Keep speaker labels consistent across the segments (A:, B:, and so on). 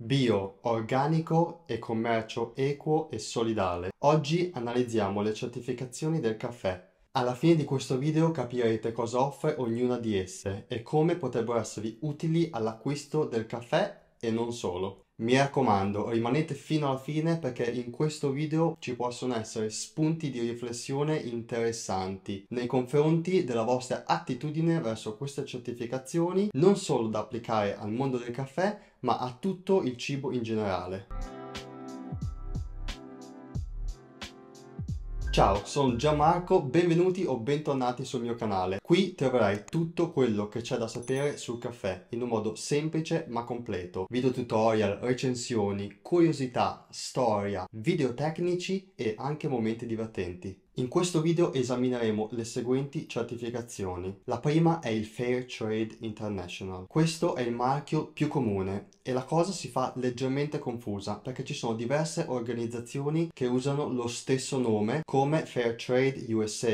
A: Bio, organico e commercio equo e solidale. Oggi analizziamo le certificazioni del caffè. Alla fine di questo video capirete cosa offre ognuna di esse e come potrebbero esservi utili all'acquisto del caffè e non solo. Mi raccomando, rimanete fino alla fine perché in questo video ci possono essere spunti di riflessione interessanti nei confronti della vostra attitudine verso queste certificazioni, non solo da applicare al mondo del caffè, ma a tutto il cibo in generale. Ciao, sono Gianmarco, benvenuti o bentornati sul mio canale. Qui troverai tutto quello che c'è da sapere sul caffè in un modo semplice ma completo. Video tutorial, recensioni, curiosità, storia, video tecnici e anche momenti divertenti. In questo video esamineremo le seguenti certificazioni. La prima è il Fair Trade International. Questo è il marchio più comune e la cosa si fa leggermente confusa perché ci sono diverse organizzazioni che usano lo stesso nome come Fair Trade USA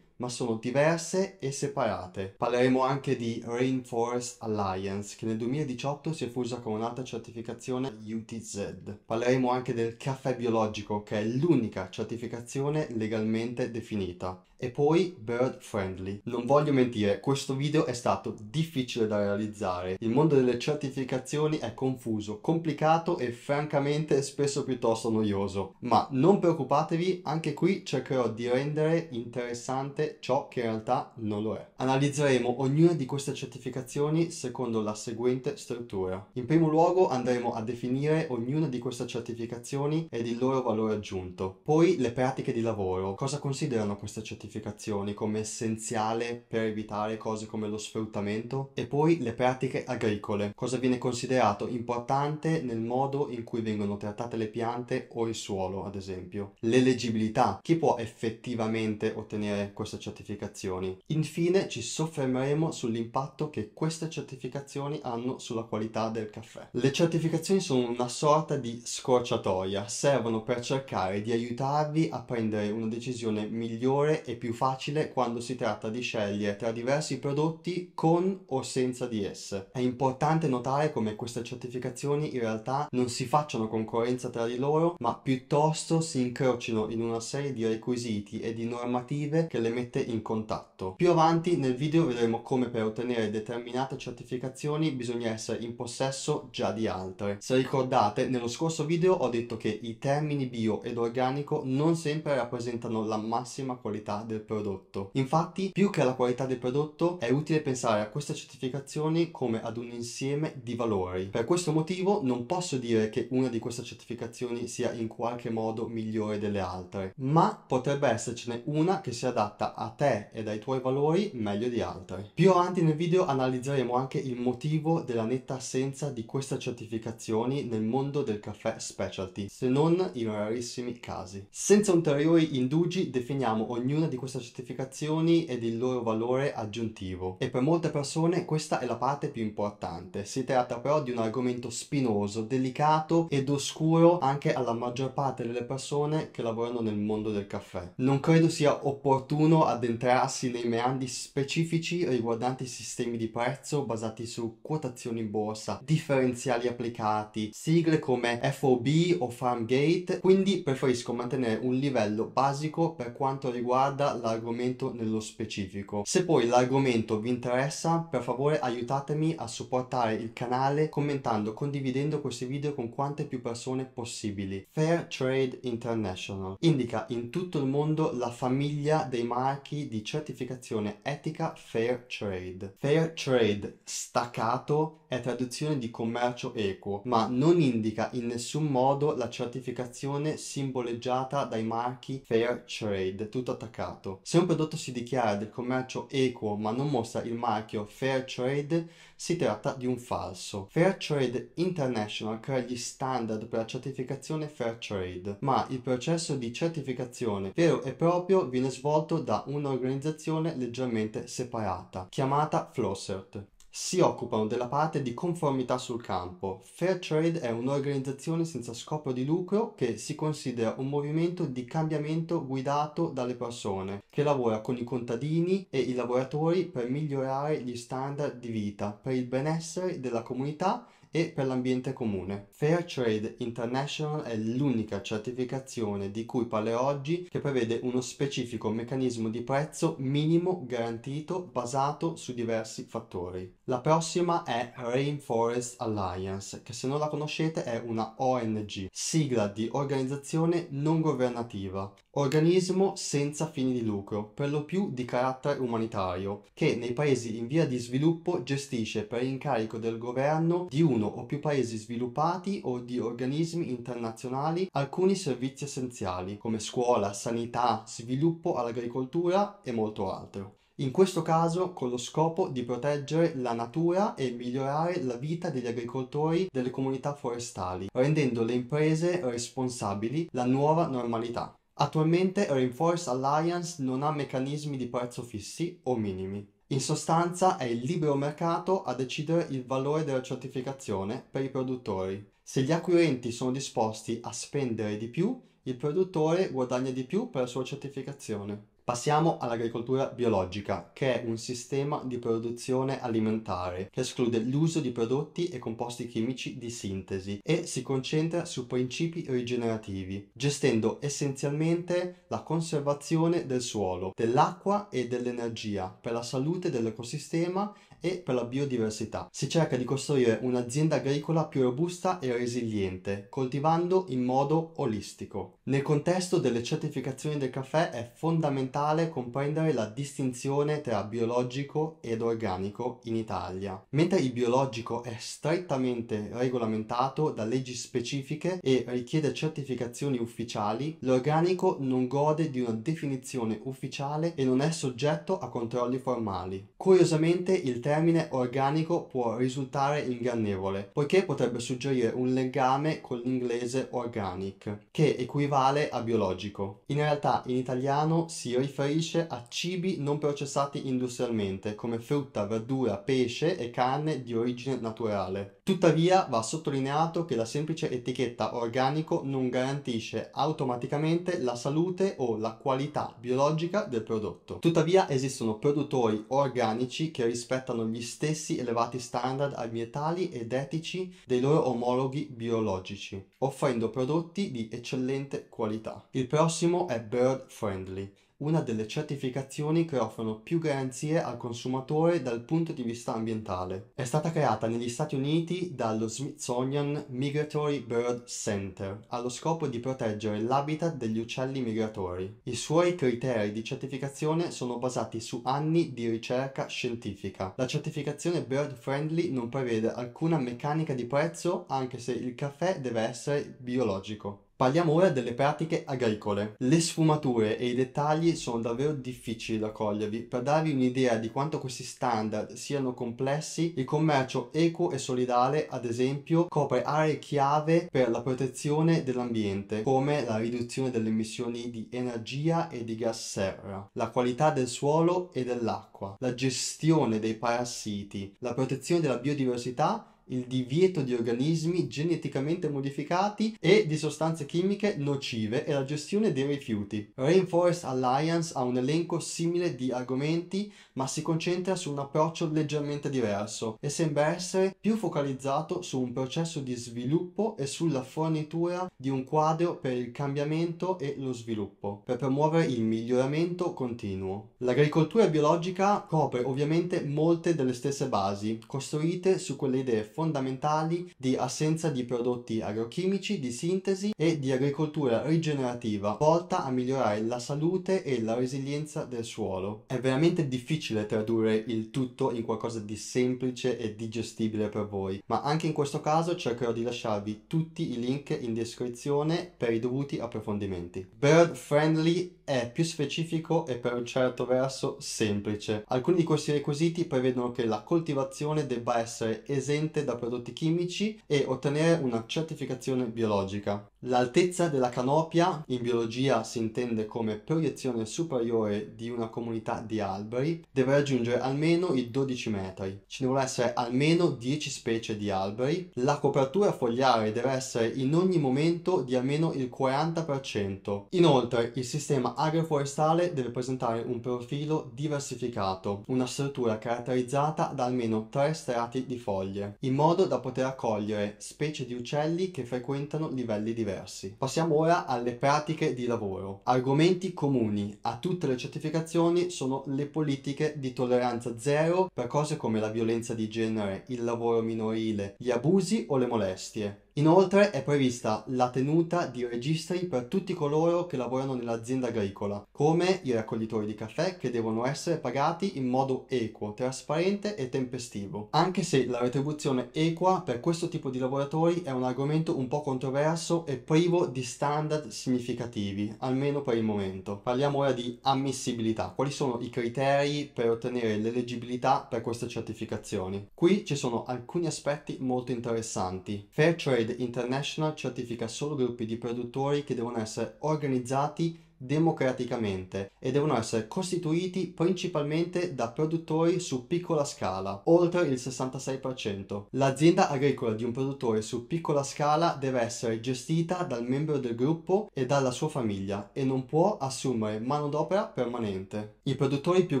A: ma sono diverse e separate. Parleremo anche di Rainforest Alliance, che nel 2018 si è fusa con un'altra certificazione UTZ. Parleremo anche del caffè biologico, che è l'unica certificazione legalmente definita. E poi bird friendly. Non voglio mentire, questo video è stato difficile da realizzare. Il mondo delle certificazioni è confuso, complicato e francamente spesso piuttosto noioso. Ma non preoccupatevi, anche qui cercherò di rendere interessante ciò che in realtà non lo è. Analizzeremo ognuna di queste certificazioni secondo la seguente struttura. In primo luogo andremo a definire ognuna di queste certificazioni ed il loro valore aggiunto. Poi le pratiche di lavoro. Cosa considerano queste certificazioni? certificazioni come essenziale per evitare cose come lo sfruttamento e poi le pratiche agricole, cosa viene considerato importante nel modo in cui vengono trattate le piante o il suolo, ad esempio. L'elegibilità, chi può effettivamente ottenere queste certificazioni? Infine ci soffermeremo sull'impatto che queste certificazioni hanno sulla qualità del caffè. Le certificazioni sono una sorta di scorciatoia, servono per cercare di aiutarvi a prendere una decisione migliore e più facile quando si tratta di scegliere tra diversi prodotti con o senza di esse. È importante notare come queste certificazioni in realtà non si facciano concorrenza tra di loro, ma piuttosto si incrocino in una serie di requisiti e di normative che le mette in contatto. Più avanti nel video vedremo come per ottenere determinate certificazioni bisogna essere in possesso già di altre. Se ricordate, nello scorso video ho detto che i termini bio ed organico non sempre rappresentano la massima qualità del prodotto. Infatti, più che alla qualità del prodotto, è utile pensare a queste certificazioni come ad un insieme di valori. Per questo motivo non posso dire che una di queste certificazioni sia in qualche modo migliore delle altre, ma potrebbe essercene una che si adatta a te e ai tuoi valori meglio di altre. Più avanti nel video analizzeremo anche il motivo della netta assenza di queste certificazioni nel mondo del caffè specialty, se non in rarissimi casi. Senza ulteriori indugi definiamo ognuna di di queste certificazioni ed il loro valore aggiuntivo e per molte persone questa è la parte più importante. Si tratta però di un argomento spinoso, delicato ed oscuro anche alla maggior parte delle persone che lavorano nel mondo del caffè. Non credo sia opportuno addentrarsi nei meandri specifici riguardanti sistemi di prezzo basati su quotazioni in borsa, differenziali applicati, sigle come FOB o Farmgate, quindi preferisco mantenere un livello basico per quanto riguarda riguarda l'argomento nello specifico. Se poi l'argomento vi interessa, per favore aiutatemi a supportare il canale commentando, condividendo questi video con quante più persone possibili. Fair Trade International indica in tutto il mondo la famiglia dei marchi di certificazione etica Fair Trade. Fair Trade staccato è traduzione di commercio equo, ma non indica in nessun modo la certificazione simboleggiata dai marchi Fair Trade, tutto attaccato. Se un prodotto si dichiara del commercio equo ma non mostra il marchio Fair Trade, si tratta di un falso. Fair Trade International crea gli standard per la certificazione Fair Trade, ma il processo di certificazione vero e proprio viene svolto da un'organizzazione leggermente separata, chiamata Flossert si occupano della parte di conformità sul campo. Fairtrade è un'organizzazione senza scopo di lucro che si considera un movimento di cambiamento guidato dalle persone, che lavora con i contadini e i lavoratori per migliorare gli standard di vita, per il benessere della comunità e per l'ambiente comune. Fairtrade International è l'unica certificazione di cui parlerò oggi che prevede uno specifico meccanismo di prezzo minimo garantito basato su diversi fattori. La prossima è Rainforest Alliance, che se non la conoscete è una ONG, sigla di organizzazione non governativa, organismo senza fini di lucro, per lo più di carattere umanitario, che nei paesi in via di sviluppo gestisce per incarico del governo di uno o più paesi sviluppati o di organismi internazionali alcuni servizi essenziali come scuola, sanità, sviluppo all'agricoltura e molto altro. In questo caso con lo scopo di proteggere la natura e migliorare la vita degli agricoltori delle comunità forestali, rendendo le imprese responsabili la nuova normalità. Attualmente Rainforest Alliance non ha meccanismi di prezzo fissi o minimi. In sostanza è il libero mercato a decidere il valore della certificazione per i produttori. Se gli acquirenti sono disposti a spendere di più, il produttore guadagna di più per la sua certificazione. Passiamo all'agricoltura biologica, che è un sistema di produzione alimentare che esclude l'uso di prodotti e composti chimici di sintesi e si concentra su principi rigenerativi, gestendo essenzialmente la conservazione del suolo, dell'acqua e dell'energia per la salute dell'ecosistema e per la biodiversità. Si cerca di costruire un'azienda agricola più robusta e resiliente, coltivando in modo olistico. Nel contesto delle certificazioni del caffè è fondamentale fondamentale comprendere la distinzione tra biologico ed organico in Italia. Mentre il biologico è strettamente regolamentato da leggi specifiche e richiede certificazioni ufficiali, l'organico non gode di una definizione ufficiale e non è soggetto a controlli formali. Curiosamente il termine organico può risultare ingannevole, poiché potrebbe suggerire un legame con l'inglese organic, che equivale a biologico. In realtà in italiano si riferisce a cibi non processati industrialmente, come frutta, verdura, pesce e carne di origine naturale. Tuttavia va sottolineato che la semplice etichetta organico non garantisce automaticamente la salute o la qualità biologica del prodotto. Tuttavia esistono produttori organici che rispettano gli stessi elevati standard ambientali ed etici dei loro omologhi biologici, offrendo prodotti di eccellente qualità. Il prossimo è Bird Friendly, una delle certificazioni che offrono più garanzie al consumatore dal punto di vista ambientale. È stata creata negli Stati Uniti dallo Smithsonian Migratory Bird Center allo scopo di proteggere l'habitat degli uccelli migratori. I suoi criteri di certificazione sono basati su anni di ricerca scientifica. La certificazione Bird Friendly non prevede alcuna meccanica di prezzo anche se il caffè deve essere biologico. Parliamo ora delle pratiche agricole. Le sfumature e i dettagli sono davvero difficili da cogliervi. Per darvi un'idea di quanto questi standard siano complessi, il commercio equo e solidale, ad esempio, copre aree chiave per la protezione dell'ambiente, come la riduzione delle emissioni di energia e di gas serra, la qualità del suolo e dell'acqua, la gestione dei parassiti, la protezione della biodiversità il divieto di organismi geneticamente modificati e di sostanze chimiche nocive e la gestione dei rifiuti. Rainforest Alliance ha un elenco simile di argomenti ma si concentra su un approccio leggermente diverso e sembra essere più focalizzato su un processo di sviluppo e sulla fornitura di un quadro per il cambiamento e lo sviluppo, per promuovere il miglioramento continuo. L'agricoltura biologica copre ovviamente molte delle stesse basi, costruite su quelle idee fondamentali di assenza di prodotti agrochimici, di sintesi e di agricoltura rigenerativa volta a migliorare la salute e la resilienza del suolo. È veramente difficile tradurre il tutto in qualcosa di semplice e digestibile per voi, ma anche in questo caso cercherò di lasciarvi tutti i link in descrizione per i dovuti approfondimenti. Bird friendly è più specifico e per un certo verso semplice. Alcuni di questi requisiti prevedono che la coltivazione debba essere esente da prodotti chimici e ottenere una certificazione biologica. L'altezza della canopia in biologia si intende come proiezione superiore di una comunità di alberi deve raggiungere almeno i 12 metri. Ci devono essere almeno 10 specie di alberi. La copertura fogliare deve essere in ogni momento di almeno il 40%. Inoltre il sistema agroforestale deve presentare un profilo diversificato, una struttura caratterizzata da almeno 3 strati di foglie, in modo da poter accogliere specie di uccelli che frequentano livelli diversi diversi. Passiamo ora alle pratiche di lavoro. Argomenti comuni a tutte le certificazioni sono le politiche di tolleranza zero per cose come la violenza di genere, il lavoro minorile, gli abusi o le molestie. Inoltre è prevista la tenuta di registri per tutti coloro che lavorano nell'azienda agricola, come i raccoglitori di caffè che devono essere pagati in modo equo, trasparente e tempestivo. Anche se la retribuzione equa per questo tipo di lavoratori è un argomento un po' controverso e privo di standard significativi, almeno per il momento. Parliamo ora di ammissibilità. Quali sono i criteri per ottenere l'eleggibilità per queste certificazioni? Qui ci sono alcuni aspetti molto interessanti. Fair trade Trade International certifica solo gruppi di produttori che devono essere organizzati democraticamente e devono essere costituiti principalmente da produttori su piccola scala, oltre il 66%. L'azienda agricola di un produttore su piccola scala deve essere gestita dal membro del gruppo e dalla sua famiglia e non può assumere manodopera permanente. I produttori più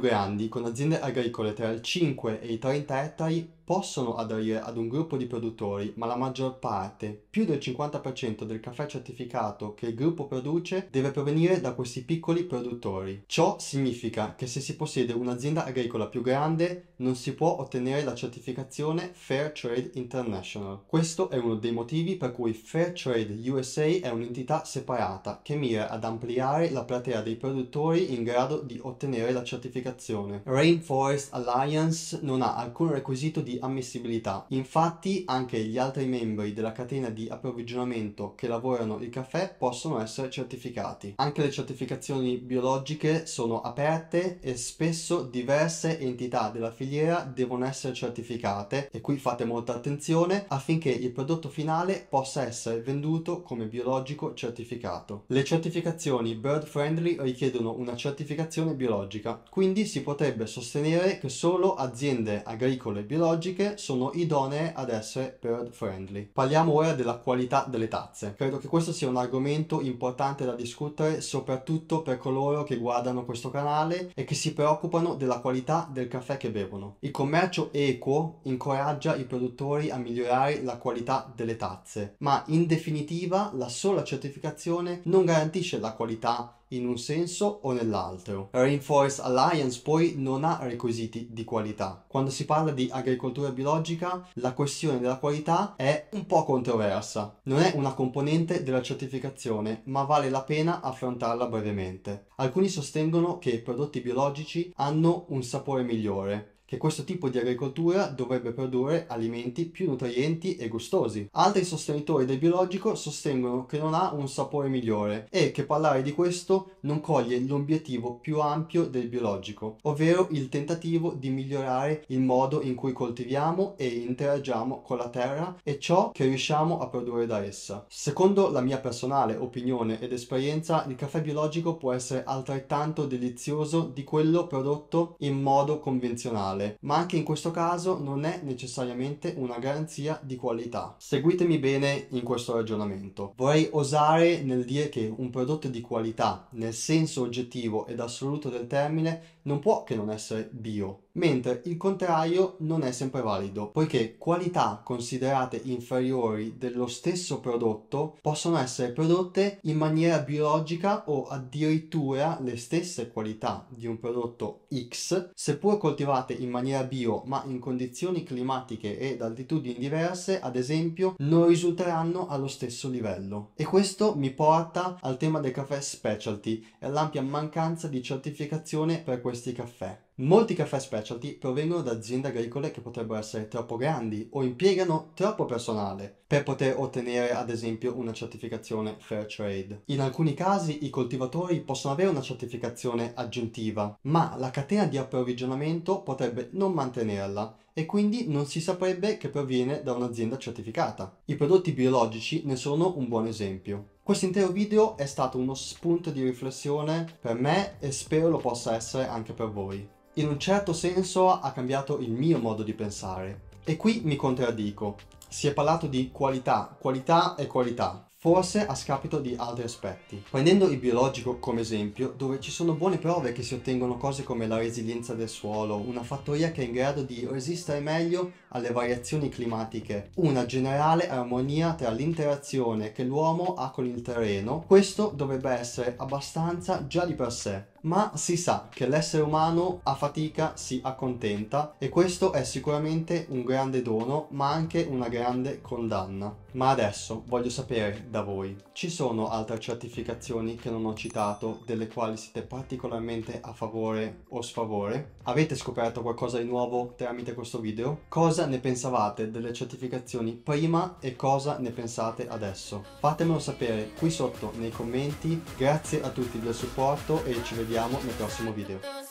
A: grandi, con aziende agricole tra il 5 e i 30 ettari, possono aderire ad un gruppo di produttori, ma la maggior parte, più del 50% del caffè certificato che il gruppo produce, deve provenire da questi piccoli produttori. Ciò significa che se si possiede un'azienda agricola più grande, non si può ottenere la certificazione Fair Trade International. Questo è uno dei motivi per cui Fair Trade USA è un'entità separata che mira ad ampliare la platea dei produttori in grado di ottenere la certificazione. Rainforest Alliance non ha alcun requisito di ammissibilità. Infatti anche gli altri membri della catena di approvvigionamento che lavorano il caffè possono essere certificati. Anche le certificazioni biologiche sono aperte e spesso diverse entità della filiera devono essere certificate e qui fate molta attenzione affinché il prodotto finale possa essere venduto come biologico certificato. Le certificazioni bird friendly richiedono una certificazione biologica, quindi si potrebbe sostenere che solo aziende agricole biologiche tecnologiche sono idonee ad essere bird friendly. Parliamo ora della qualità delle tazze. Credo che questo sia un argomento importante da discutere soprattutto per coloro che guardano questo canale e che si preoccupano della qualità del caffè che bevono. Il commercio equo incoraggia i produttori a migliorare la qualità delle tazze, ma in definitiva la sola certificazione non garantisce la qualità in un senso o nell'altro. Rainforest Alliance poi non ha requisiti di qualità. Quando si parla di agricoltura biologica la questione della qualità è un po' controversa. Non è una componente della certificazione ma vale la pena affrontarla brevemente. Alcuni sostengono che i prodotti biologici hanno un sapore migliore che questo tipo di agricoltura dovrebbe produrre alimenti più nutrienti e gustosi. Altri sostenitori del biologico sostengono che non ha un sapore migliore e che parlare di questo non coglie l'obiettivo più ampio del biologico, ovvero il tentativo di migliorare il modo in cui coltiviamo e interagiamo con la terra e ciò che riusciamo a produrre da essa. Secondo la mia personale opinione ed esperienza, il caffè biologico può essere altrettanto delizioso di quello prodotto in modo convenzionale male, ma anche in questo caso non è necessariamente una garanzia di qualità. Seguitemi bene in questo ragionamento. Vorrei osare nel dire che un prodotto di qualità, nel senso oggettivo ed assoluto del termine, non può che non essere bio, mentre il contrario non è sempre valido, poiché qualità considerate inferiori dello stesso prodotto possono essere prodotte in maniera biologica o addirittura le stesse qualità di un prodotto X, seppur coltivate in maniera bio ma in condizioni climatiche ed altitudini diverse, ad esempio, non risulteranno allo stesso livello. E questo mi porta al tema del caffè specialty e all'ampia mancanza di certificazione per questi caffè. Molti caffè specialty provengono da aziende agricole che potrebbero essere troppo grandi o impiegano troppo personale per poter ottenere ad esempio una certificazione fair trade. In alcuni casi i coltivatori possono avere una certificazione aggiuntiva, ma la catena di approvvigionamento potrebbe non mantenerla e quindi non si saprebbe che proviene da un'azienda certificata. I prodotti biologici ne sono un buon esempio. Questo intero video è stato uno spunto di riflessione per me e spero lo possa essere anche per voi in un certo senso ha cambiato il mio modo di pensare. E qui mi contraddico. Si è parlato di qualità, qualità e qualità, forse a scapito di altri aspetti. Prendendo il biologico come esempio, dove ci sono buone prove che si ottengono cose come la resilienza del suolo, una fattoria che è in grado di resistere meglio alle variazioni climatiche, una generale armonia tra l'interazione che l'uomo ha con il terreno, questo dovrebbe essere abbastanza già di per sé ma si sa che l'essere umano a fatica si accontenta e questo è sicuramente un grande dono ma anche una grande condanna. Ma adesso voglio sapere da voi, ci sono altre certificazioni che non ho citato delle quali siete particolarmente a favore o sfavore? Avete scoperto qualcosa di nuovo tramite questo video? Cosa ne pensavate delle certificazioni prima e cosa ne pensate adesso? Fatemelo sapere qui sotto nei commenti, grazie a tutti del supporto e ci vediamo vediamo nel prossimo video.